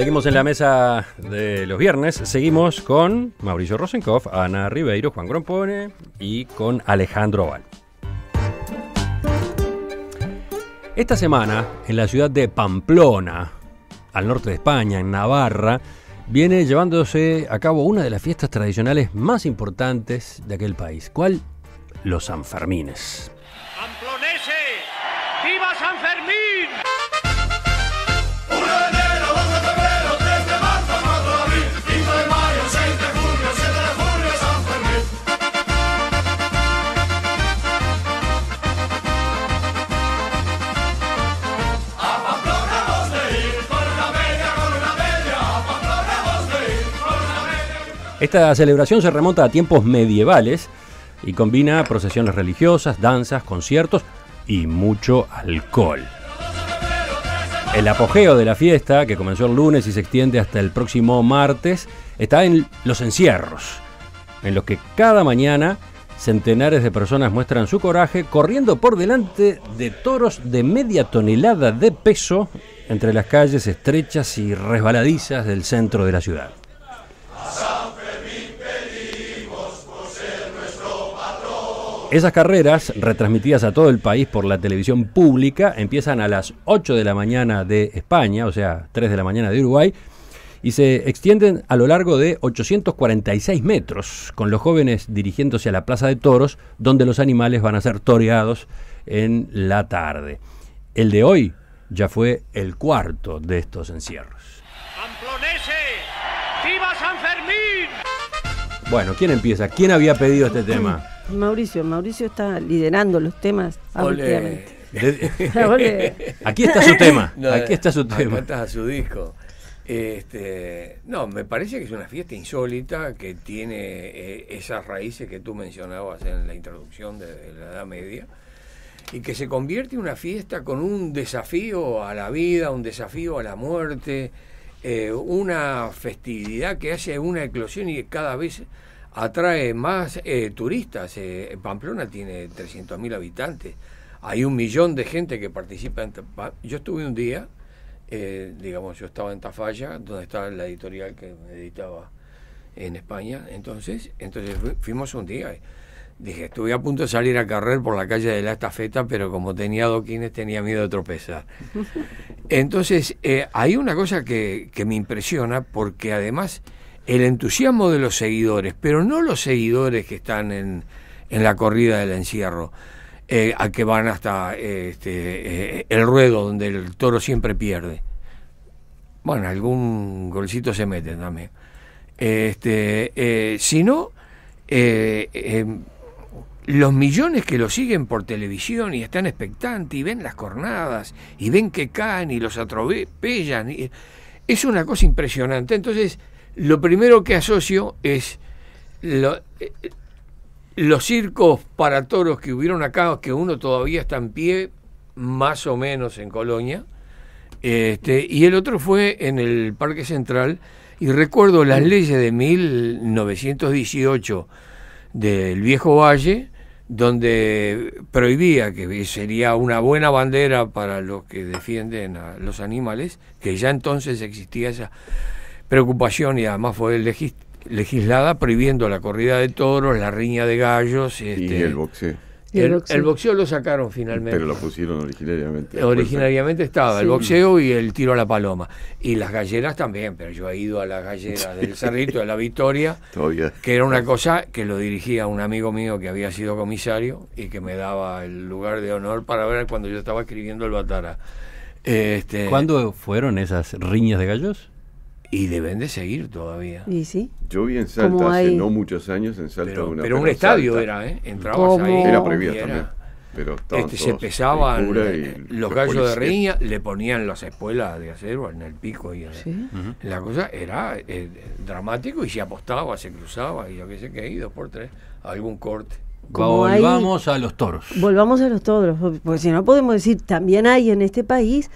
Seguimos en la mesa de los viernes. Seguimos con Mauricio Rosenkoff, Ana Ribeiro, Juan Grompone y con Alejandro Val. Esta semana, en la ciudad de Pamplona, al norte de España, en Navarra, viene llevándose a cabo una de las fiestas tradicionales más importantes de aquel país. ¿Cuál? Los Sanfermines. Esta celebración se remonta a tiempos medievales y combina procesiones religiosas, danzas, conciertos y mucho alcohol. El apogeo de la fiesta, que comenzó el lunes y se extiende hasta el próximo martes, está en los encierros, en los que cada mañana centenares de personas muestran su coraje corriendo por delante de toros de media tonelada de peso entre las calles estrechas y resbaladizas del centro de la ciudad. Esas carreras, retransmitidas a todo el país por la televisión pública, empiezan a las 8 de la mañana de España, o sea, 3 de la mañana de Uruguay, y se extienden a lo largo de 846 metros, con los jóvenes dirigiéndose a la Plaza de Toros, donde los animales van a ser toreados en la tarde. El de hoy ya fue el cuarto de estos encierros. ¡Viva San Fermín! Bueno, ¿quién empieza? ¿Quién había pedido este mm. tema? Mauricio, Mauricio está liderando los temas. Aquí está su tema. aquí está su tema. su disco. Este, no, me parece que es una fiesta insólita que tiene eh, esas raíces que tú mencionabas en la introducción de, la Edad Media y que se convierte en una fiesta con un desafío a la vida, un desafío a la muerte, eh, una festividad que hace una eclosión y cada vez atrae más eh, turistas. Eh, Pamplona tiene 300.000 habitantes. Hay un millón de gente que participa. yo estuve un día, eh, digamos, yo estaba en Tafalla, donde estaba la editorial que editaba en España. Entonces, entonces fuimos un día. Dije, estuve a punto de salir a correr por la calle de la estafeta, pero como tenía doquines tenía miedo de tropezar. Entonces, hay una cosa que, que me impresiona, porque además el entusiasmo de los seguidores, pero no los seguidores que están en, la corrida del encierro, eh, a que van hasta este, eh, el ruedo donde el toro siempre pierde. Bueno, algún golcito se mete también. Este, eh, sino los millones que lo siguen por televisión y están expectantes y ven las cornadas y ven que caen y los atropellan. es una cosa impresionante. Entonces, lo primero que asocio es eh, los circos para toros que hubieron acá, que uno todavía está en pie, más o menos en Colonia, este, y el otro fue en el Parque Central, y recuerdo las leyes de 1918 del Viejo Valle, donde prohibía, que sería una buena bandera para los que defienden a los animales, que ya entonces existía esa preocupación y además fue legislada prohibiendo la corrida de toros, la riña de gallos. y este, el boxeo. El, boxeo. lo sacaron finalmente. Pero lo pusieron originariamente. Eh, originariamente estaba el boxeo y el tiro a la paloma. Y las galleras también, pero yo he ido a las galleras del Cerrito, de la Victoria, que era una cosa que lo dirigía un amigo mío que había sido comisario y que me daba el lugar de honor para ver cuando yo estaba escribiendo el Batara. Este, ¿Cuándo fueron esas riñas de gallos? Y deben de seguir todavía. ¿Y sí? Yo vi en Salta hace no muchos años, en Salta Pero, una pero un estadio era, ¿eh? Entrabas ahí. Era previo también. Pero este, se pesaban los gallos de riña, le ponían las espuelas de acero en el pico y la cosa era eh, dramático y se apostaba, se cruzaba y yo qué sé qué, dos por tres, algún corte. Volvamos a los toros. Volvamos a los toros, porque si no podemos decir, también hay en este país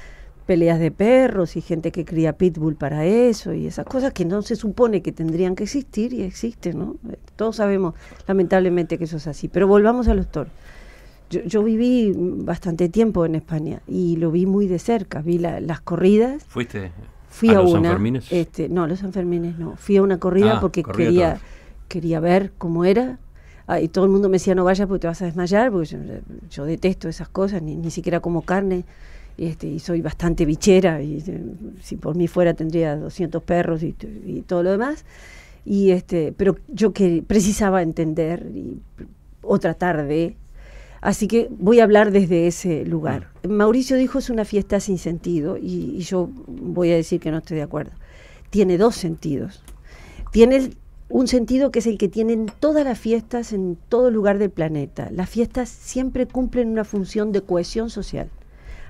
peleas de perros y gente que cría pitbull para eso y esas cosas que no se supone que tendrían que existir y existen, ¿no? Eh, todos sabemos lamentablemente que eso es así, pero volvamos a los toros. Yo, viví bastante tiempo en España y lo vi muy de cerca, vi las corridas. ¿Fuiste? a, los Sanfermines? Este, no, los Sanfermines no, fui a una corrida ah, porque quería quería ver cómo era, ah, y todo el mundo me decía no vayas porque te vas a desmayar, porque yo, detesto esas cosas, ni, ni, siquiera como carne, este, y soy bastante bichera, y eh, si por mí fuera tendría 200 perros y, todo lo demás. Y este, pero yo que precisaba entender y, o tratar Así que voy a hablar desde ese lugar. Mm. Mauricio dijo es una fiesta sin sentido y, yo voy a decir que no estoy de acuerdo. Tiene dos sentidos. Tiene un sentido que es el que tienen todas las fiestas en todo lugar del planeta. Las fiestas siempre cumplen una función de cohesión social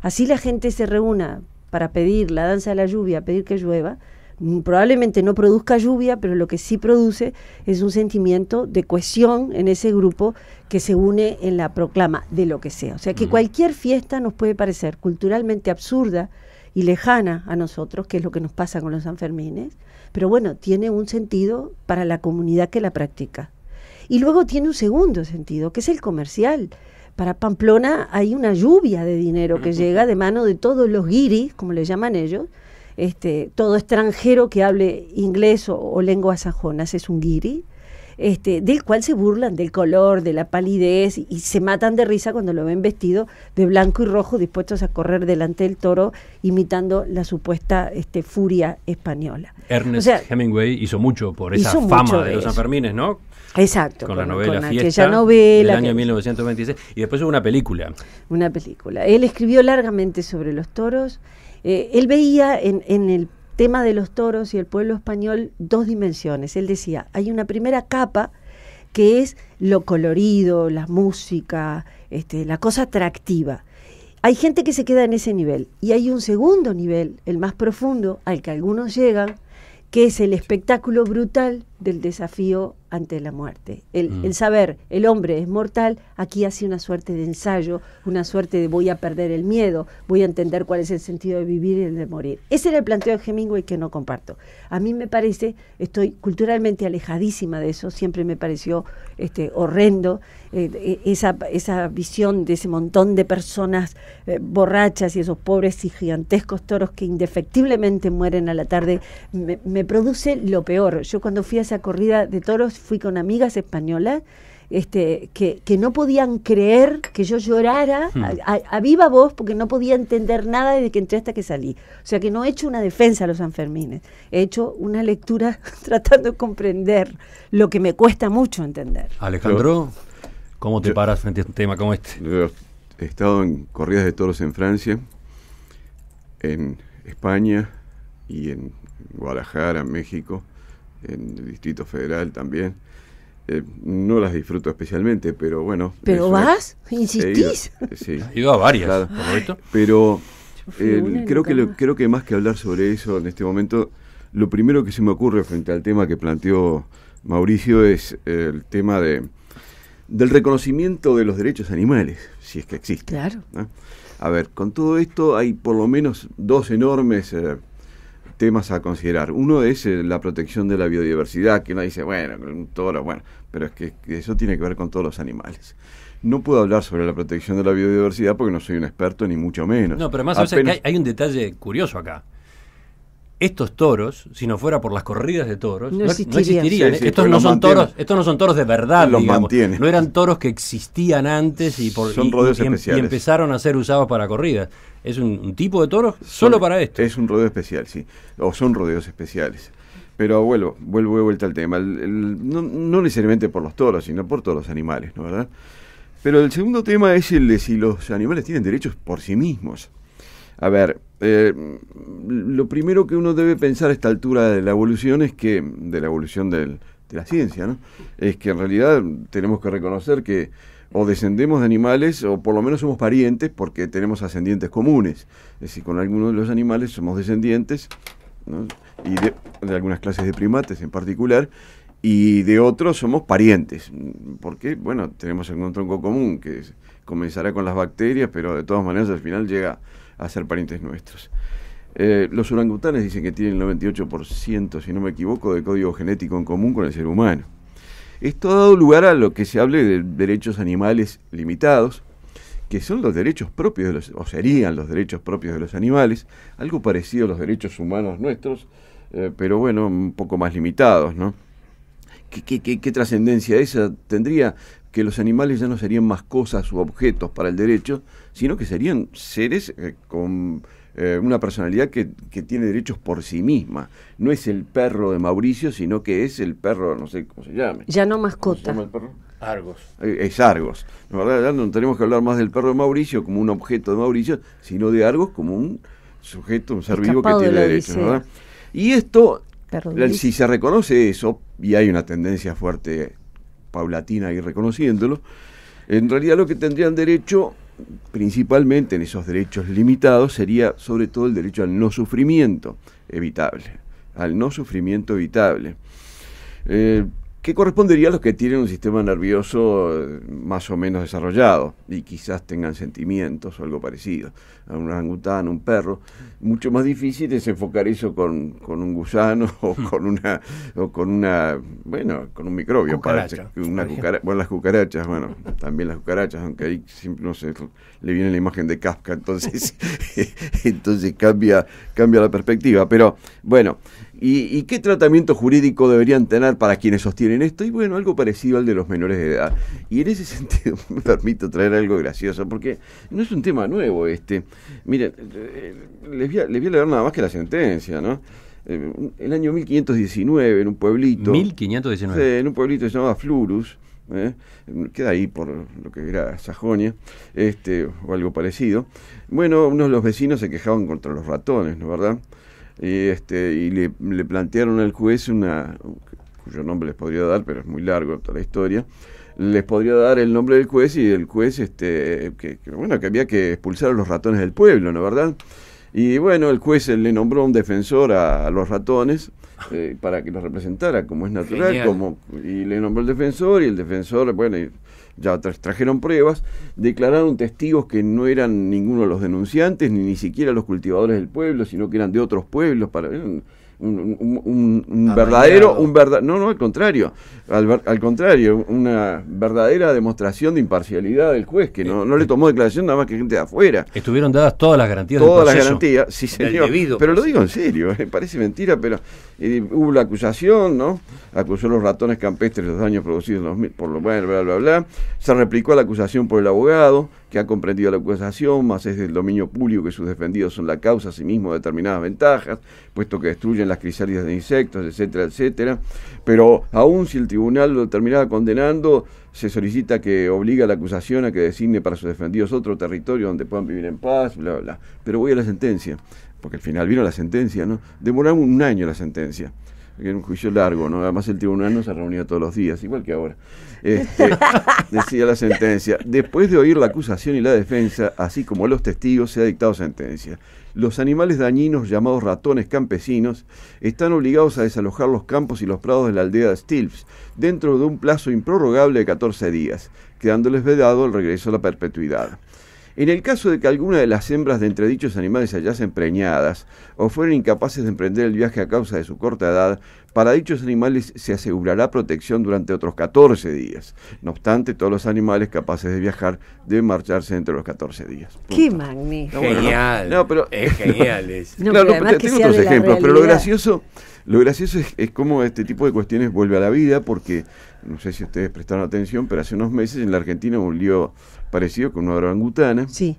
Así la gente se reúna para pedir la danza de la lluvia, pedir que llueva, mm, probablemente no produzca lluvia, pero lo que sí produce es un sentimiento de cohesión en ese grupo que se une en la proclama de lo que sea. O sea que mm. cualquier fiesta nos puede parecer culturalmente absurda y lejana a nosotros, que es lo que nos pasa con los Sanfermines, pero bueno, tiene un sentido para la comunidad que la practica. Y luego tiene un segundo sentido, que es el comercial. Para Pamplona hay una lluvia de dinero que llega de mano de todos los guiris, como le llaman ellos. Este, todo extranjero que hable inglés o, lengua lenguas sajonas es un guiri este, del cual se burlan del color, de la palidez y se matan de risa cuando lo ven vestido de blanco y rojo, dispuestos a correr delante del toro, imitando la supuesta este, furia española. Ernest Hemingway hizo mucho por esa fama de, los Sanfermines, ¿no? Exacto. Con, la novela Fiesta del año 1926. Y después hubo una película. Una película. Él escribió largamente sobre los toros. Eh, él veía en, en el tema de los toros y el pueblo español dos dimensiones. Él decía, hay una primera capa que es lo colorido, la música, este, la cosa atractiva. Hay gente que se queda en ese nivel y hay un segundo nivel, el más profundo, al que algunos llegan, que es el espectáculo brutal del desafío ante la muerte. Mm. El, saber, el hombre es mortal, aquí hace una suerte de ensayo, una suerte de voy a perder el miedo, voy a entender cuál es el sentido de vivir y el de morir. Ese era el planteo de Hemingway que no comparto. A mí me parece, estoy culturalmente alejadísima de eso, siempre me pareció este, horrendo eh, e, esa, esa visión de ese montón de personas eh, borrachas y esos pobres y gigantescos toros que indefectiblemente mueren a la tarde, me produce lo peor. Yo cuando fui a esa corrida de toros fui con amigas españolas este, que, no podían creer que yo llorara hmm. a, viva voz porque no podía entender nada desde que entré hasta que salí. O sea que no he hecho una defensa a los Sanfermines, he hecho una lectura tratando de comprender lo que me cuesta mucho entender. Alejandro, ¿cómo te paras frente a un tema como este? he estado en corridas de toros en Francia, en España y en Guadalajara, México en el Distrito Federal también. Eh, no las disfruto especialmente, pero bueno. ¿Pero vas? ¿Insistís? sí. He ido a varias, Pero eh, creo, que creo que más que hablar sobre eso en este momento, lo primero que se me ocurre frente al tema que planteó Mauricio es eh, el tema de del reconocimiento de los derechos animales, si es que existe. Claro. A ver, con todo esto hay por lo menos dos enormes temas a considerar. Uno es eh, la protección de la biodiversidad, que uno dice, bueno, todo lo bueno, pero es que eso tiene que ver con todos los animales. No puedo hablar sobre la protección de la biodiversidad porque no soy un experto, ni mucho menos. No, pero más hay, un detalle curioso acá estos toros, si no fuera por las corridas de toros, no, existirían. estos no son toros, no son toros de verdad, los No eran toros que existían antes y, por, em, empezaron a ser usados para corridas. Es un, tipo de toros solo para esto. Es un rodeo especial, sí. O son rodeos especiales. Pero vuelvo, vuelvo de vuelta al tema. no, necesariamente por los toros, sino por todos los animales, ¿no verdad? Pero el segundo tema es el de si los animales tienen derechos por sí mismos. A ver, eh, lo primero que uno debe pensar a esta altura de la evolución es que, de la evolución de la ciencia, Es que en realidad tenemos que reconocer que o descendemos de animales o por lo menos somos parientes porque tenemos ascendientes comunes. Es decir, con algunos de los animales somos descendientes, y de, algunas clases de primates en particular, y de otros somos parientes, porque, bueno, tenemos algún tronco común que comenzará con las bacterias, pero de todas maneras al final llega a ser parientes nuestros. Eh, los orangutanes dicen que tienen el 98%, si no me equivoco, de código genético en común con el ser humano. Esto ha dado lugar a lo que se hable de derechos animales limitados, que son los derechos propios, de los, o serían los derechos propios de los animales, algo parecido a los derechos humanos nuestros, eh, pero bueno, un poco más limitados, ¿no? qué trascendencia esa tendría? que los animales ya no serían más cosas u objetos para el derecho, sino que serían seres eh, con eh, una personalidad que, tiene derechos por sí misma. No es el perro de Mauricio, sino que es el perro, no sé cómo se llame. Ya no mascota. Argos. Eh, es Argos. no tenemos que hablar más del perro de Mauricio como un objeto de Mauricio, sino de Argos como un sujeto, un ser vivo que tiene derechos. Y esto, si se reconoce eso, y hay una tendencia fuerte paulatina y reconociéndolo, en realidad lo que tendrían derecho, principalmente en esos derechos limitados, sería sobre todo el derecho al no sufrimiento evitable, al no sufrimiento evitable. Eh, que correspondería a los que tienen un sistema nervioso eh, más o menos desarrollado y quizás tengan sentimientos o algo parecido. A un orangután, un perro. Mucho más difícil es enfocar eso con, con un gusano o hmm. con una, o con una, bueno, con un microbio. Cucaracha, Una bueno, las cucarachas, bueno, también las cucarachas, aunque ahí siempre no sé, le viene la imagen de Kafka, entonces, entonces cambia, cambia la perspectiva. Pero bueno, ¿Y, qué tratamiento jurídico deberían tener para quienes sostienen esto? Y bueno, algo parecido al de los menores de edad. Y en ese sentido me permito traer algo gracioso, porque no es un tema nuevo este. Miren, eh, les voy a, leer nada más que la sentencia, ¿no? Eh, el año 1519, en un pueblito. 1519. En un pueblito llamado Flurus. ¿eh? queda ahí por lo que era Sajonia, este, o algo parecido. Bueno, unos de los vecinos se quejaban contra los ratones, ¿no verdad? y, este, y le, plantearon al juez una, cuyo nombre les podría dar, pero es muy largo toda la historia, les podría dar el nombre del juez y el juez, este, que, bueno, que había que expulsar a los ratones del pueblo, ¿no verdad? Y bueno, el juez le nombró un defensor a, los ratones eh, para que los representara, como es natural, como, y le nombró el defensor y el defensor, bueno, ya trajeron pruebas, declararon testigos que no eran ninguno de los denunciantes, ni, ni siquiera los cultivadores del pueblo, sino que eran de otros pueblos. Para, un, verdadero, un verdad, no, no, al contrario, al, contrario, una verdadera demostración de imparcialidad del juez, que no, le tomó declaración nada más que gente de afuera. Estuvieron dadas todas las garantías. Todas las garantías, sí señor. pero lo digo en serio, eh, parece mentira, pero eh, hubo la acusación, ¿no? Acusó a los ratones campestres los daños producidos en los, por lo bueno bla, bla, bla. Se replicó la acusación por el abogado que ha comprendido la acusación, más es del dominio público que sus defendidos son la causa, asimismo sí determinadas ventajas, puesto que destruyen las crisálidas de insectos, etcétera, etcétera. Pero aún si el tribunal lo terminaba condenando, se solicita que obliga a la acusación a que designe para sus defendidos otro territorio donde puedan vivir en paz, bla, bla, bla. Pero voy a la sentencia, porque al final vino la sentencia, ¿no? Demoraron un año la sentencia era un juicio largo, Además el tribunal no se reunía todos los días, igual que ahora. Este, decía la sentencia, después de oír la acusación y la defensa, así como los testigos, se ha dictado sentencia. Los animales dañinos llamados ratones campesinos están obligados a desalojar los campos y los prados de la aldea de Stilps dentro de un plazo improrrogable de 14 días, quedándoles vedado el regreso a la perpetuidad. En el caso de que alguna de las hembras de entre dichos animales se hallasen preñadas o fueran incapaces de emprender el viaje a causa de su corta edad, para dichos animales se asegurará protección durante otros 14 días. No obstante, todos los animales capaces de viajar deben marcharse entre los 14 días. ¡Qué magnífico! genial. no, pero, es genial. No, pero otros ejemplos, pero lo gracioso, lo gracioso es cómo este tipo de cuestiones vuelve a la vida porque no sé si ustedes prestaron atención, pero hace unos meses en la Argentina volvió parecido con una orangutana. Sí.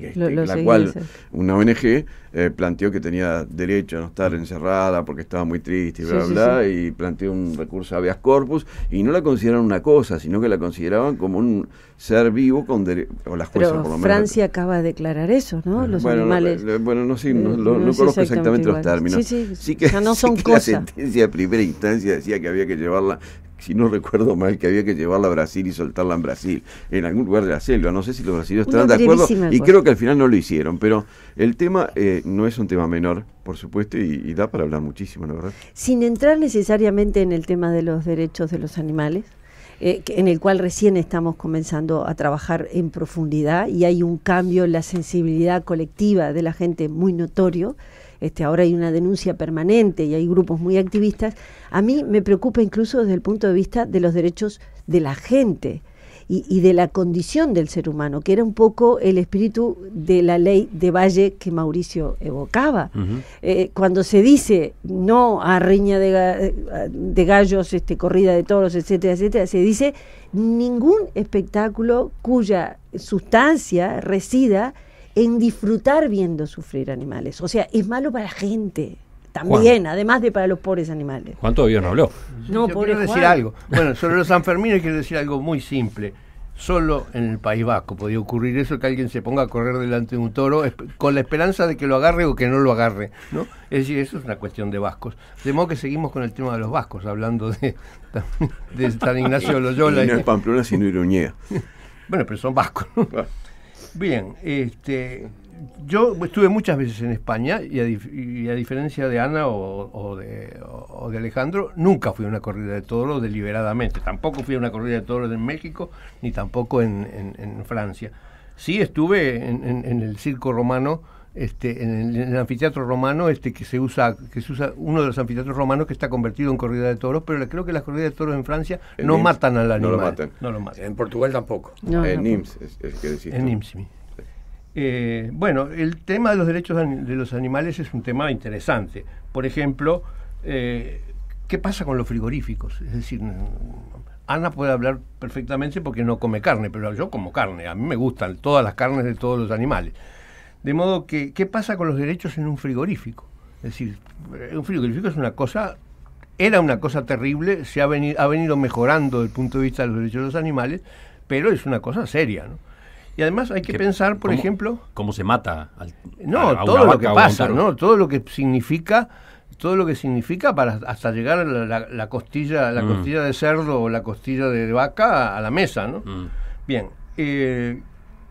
Este, la cual una ONG eh, planteó que tenía derecho a no estar encerrada porque estaba muy triste y bla, bla, bla y planteó un recurso a habeas corpus, y no la consideraron una cosa, sino que la consideraban como un ser vivo con derecho, las por lo menos. Francia acaba de declarar eso, ¿no? Los animales. bueno, no, sé, no, conozco exactamente, los términos. Sí, que, o no son La sentencia de primera instancia decía que había que llevarla si no recuerdo mal, que había que llevarla a Brasil y soltarla en Brasil, en algún lugar de la selva. No sé si los brasileños estarán de acuerdo y creo que al final no lo hicieron, pero el tema eh, no es un tema menor, por supuesto, y, da para hablar muchísimo, la verdad. Sin entrar necesariamente en el tema de los derechos de los animales. Eh, en el cual recién estamos comenzando a trabajar en profundidad y hay un cambio en la sensibilidad colectiva de la gente muy notorio. Este, ahora hay una denuncia permanente y hay grupos muy activistas, a mí me preocupa incluso desde el punto de vista de los derechos de la gente. Y, de la condición del ser humano, que era un poco el espíritu de la ley de Valle que Mauricio evocaba. Eh, cuando se dice no a riña de, gallos, este, corrida de toros, etcétera, etcétera, se dice ningún espectáculo cuya sustancia resida en disfrutar viendo sufrir animales. O sea, es malo para la gente también, además de para los pobres animales. ¿Cuánto todavía no habló. No, Yo quiero decir algo. Bueno, sobre los Sanfermines quiero decir algo muy simple. Solo en el País Vasco podía ocurrir eso, que alguien se ponga a correr delante de un toro con la esperanza de que lo agarre o que no lo agarre. ¿no? Es decir, eso es una cuestión de vascos. De modo que seguimos con el tema de los vascos, hablando de, de San Ignacio Loyola. Y no es Pamplona, sino Iruñea. bueno, pero son vascos. Bien, este, yo estuve muchas veces en España y a, diferencia de Ana o, de, Alejandro, nunca fui a una corrida de toros deliberadamente. Tampoco fui a una corrida de toros en México ni tampoco en, Francia. Sí estuve en, el circo romano este, en, el, anfiteatro romano, este, que se usa, que se usa uno de los anfiteatros romanos que está convertido en corrida de toros, pero creo que las corridas de toros en Francia no matan al animal. No lo matan. En Portugal tampoco. en NIMS es, que decís. Eh, bueno, el tema de los derechos de los animales es un tema interesante. Por ejemplo, eh, ¿qué pasa con los frigoríficos? Es decir, Ana puede hablar perfectamente porque no come carne, pero yo como carne, a mí me gustan todas las carnes de todos los animales. De modo que, ¿qué pasa con los derechos en un frigorífico? Es decir, un frigorífico es una cosa, era una cosa terrible, se ha, venido, ha venido mejorando desde el punto de vista de los derechos de los animales, pero es una cosa seria, ¿no? Y además hay que, pensar, por ejemplo... ¿Cómo se mata? Al, no, todo lo que pasa, ¿no? Todo lo que significa todo lo que significa para hasta llegar la, costilla la mm. costilla de cerdo o la costilla de vaca a, la mesa no mm. bien eh,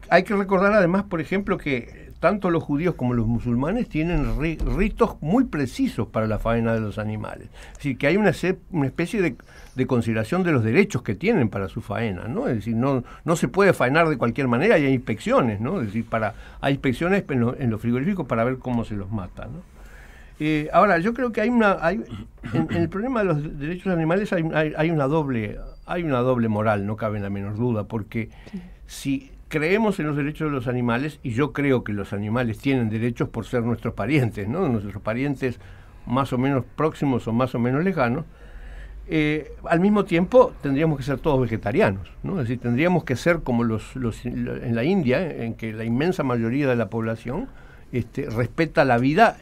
hay que recordar además por ejemplo que tanto los judíos como los musulmanes tienen ritos muy precisos para la faena de los animales. Es decir, que hay una, especie de, consideración de los derechos que tienen para su faena, ¿no? Es decir, no, no se puede faenar de cualquier manera y hay inspecciones, ¿no? Es decir, para, hay inspecciones en, los frigoríficos para ver cómo se los mata, ¿no? Eh, ahora, yo creo que hay una. en, el problema de los derechos animales hay, una doble, hay una doble moral, no cabe la menor duda, porque si creemos en los derechos de los animales y yo creo que los animales tienen derechos por ser nuestros parientes, ¿no? Nuestros parientes más o menos próximos o más o menos lejanos. Eh, al mismo tiempo tendríamos que ser todos vegetarianos, ¿no? Es decir, tendríamos que ser como los, en la India, en que la inmensa mayoría de la población este, respeta la vida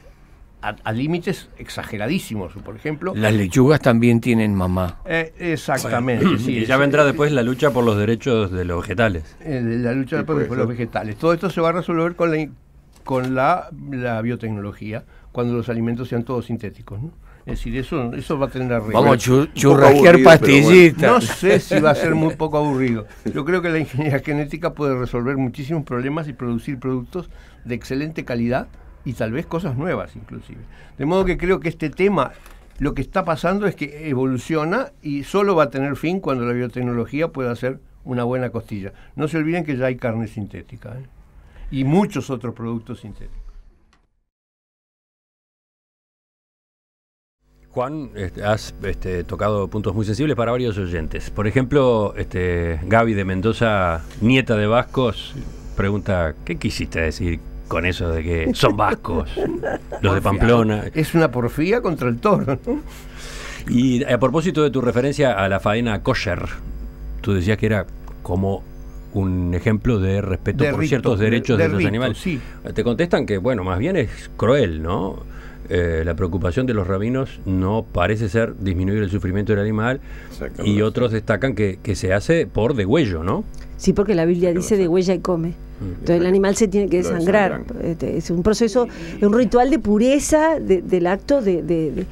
a, límites exageradísimos, por ejemplo. Las lechugas también tienen mamá. Eh, exactamente. y ya vendrá después la lucha por los derechos de los vegetales. Eh, la lucha por, los vegetales. Todo esto se va a resolver con la, con la, biotecnología, cuando los alimentos sean todos sintéticos. ¿no? Es decir, eso, eso va a tener arreglo. Vamos a pastillitas. no sé si va a ser muy poco aburrido. Yo creo que la ingeniería genética puede resolver muchísimos problemas y producir productos de excelente calidad y tal vez cosas nuevas inclusive. De modo que creo que este tema lo que está pasando es que evoluciona y solo va a tener fin cuando la biotecnología pueda hacer una buena costilla. No se olviden que ya hay carne sintética ¿eh? y muchos otros productos sintéticos. Juan, este, has este, tocado puntos muy sensibles para varios oyentes. Por ejemplo, este, Gaby de Mendoza, nieta de Vascos, pregunta, ¿qué quisiste decir con eso de que son vascos, los de Pamplona. Es una porfía contra el toro. Y a propósito de tu referencia a la faena kosher, tú decías que era como un ejemplo de respeto por ciertos derechos de, los animales. Te contestan que, bueno, más bien es cruel, ¿no? Eh, la preocupación de los rabinos no parece ser disminuir el sufrimiento del animal y otros destacan que, se hace por degüello, ¿no? Sí, porque la Biblia dice degüella y come. Entonces el animal se tiene que desangrar. Este, es un proceso, un ritual de pureza del acto de,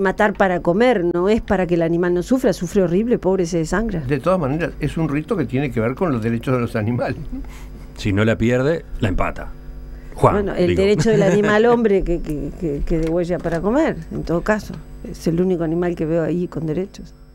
matar para comer. No es para que el animal no sufra, sufre horrible, pobre, se desangra. De todas maneras, es un rito que tiene que ver con los derechos de los animales. Si no la pierde, la empata. bueno, el derecho del animal hombre que, que, huella para comer, en todo caso. Es el único animal que veo ahí con derechos.